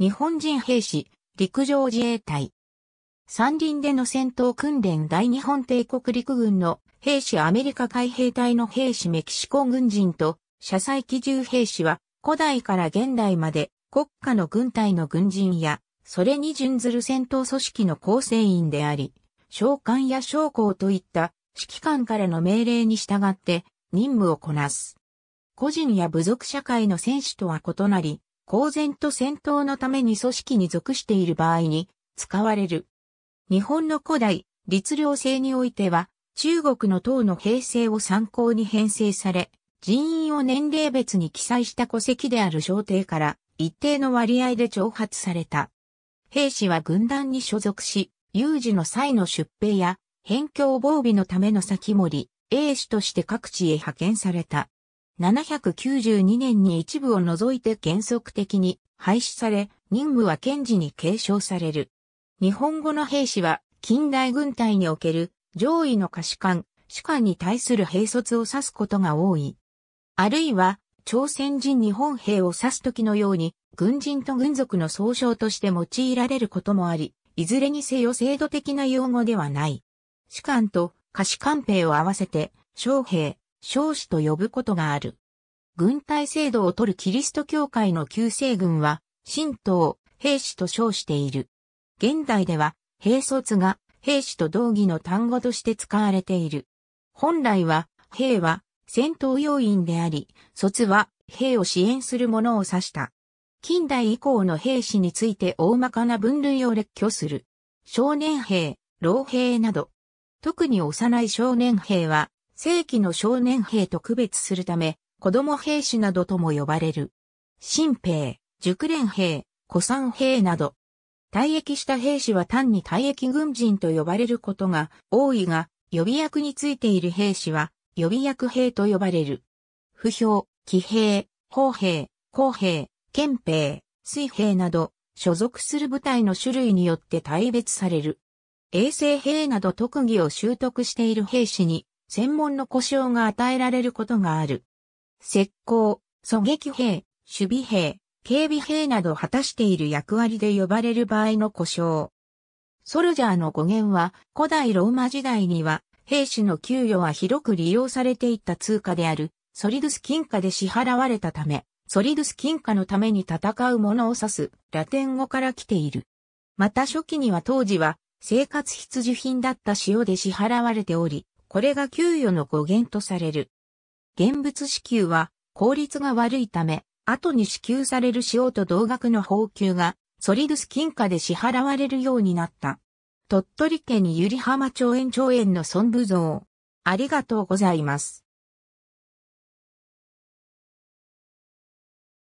日本人兵士、陸上自衛隊。山林での戦闘訓練大日本帝国陸軍の兵士アメリカ海兵隊の兵士メキシコ軍人と、車載機銃兵士は古代から現代まで国家の軍隊の軍人や、それに準ずる戦闘組織の構成員であり、召喚や将校といった指揮官からの命令に従って任務をこなす。個人や部族社会の戦士とは異なり、公然と戦闘のために組織に属している場合に使われる。日本の古代、律令制においては、中国の党の平成を参考に編成され、人員を年齢別に記載した戸籍である朝廷から一定の割合で挑発された。兵士は軍団に所属し、有事の際の出兵や、辺境防備のための先森、英士として各地へ派遣された。792年に一部を除いて原則的に廃止され、任務は検事に継承される。日本語の兵士は近代軍隊における上位の下士官、士官に対する兵卒を指すことが多い。あるいは、朝鮮人日本兵を指す時のように、軍人と軍属の総称として用いられることもあり、いずれにせよ制度的な用語ではない。士官と下士官兵を合わせて、将兵、少子と呼ぶことがある。軍隊制度を取るキリスト教会の旧制軍は、神道、兵士と称している。現代では、兵卒が兵士と同義の単語として使われている。本来は、兵は戦闘要員であり、卒は兵を支援する者を指した。近代以降の兵士について大まかな分類を列挙する。少年兵、老兵など。特に幼い少年兵は、正規の少年兵と区別するため、子供兵士などとも呼ばれる。新兵、熟練兵、古参兵など。退役した兵士は単に退役軍人と呼ばれることが多いが、予備役についている兵士は予備役兵と呼ばれる。不評、騎兵、砲兵、工兵、憲兵、水兵など、所属する部隊の種類によって大別される。衛生兵など特技を習得している兵士に、専門の故障が与えられることがある。石膏、狙撃兵、守備兵、警備兵など果たしている役割で呼ばれる場合の故障。ソルジャーの語源は古代ローマ時代には兵士の給与は広く利用されていた通貨であるソリドス金貨で支払われたため、ソリドス金貨のために戦う者を指すラテン語から来ている。また初期には当時は生活必需品だった塩で支払われており、これが給与の語源とされる。現物支給は効率が悪いため、後に支給される塩と同額の報給が、ソリドゥス金貨で支払われるようになった。鳥取県百合浜町園町園の村部像。ありがとうございます。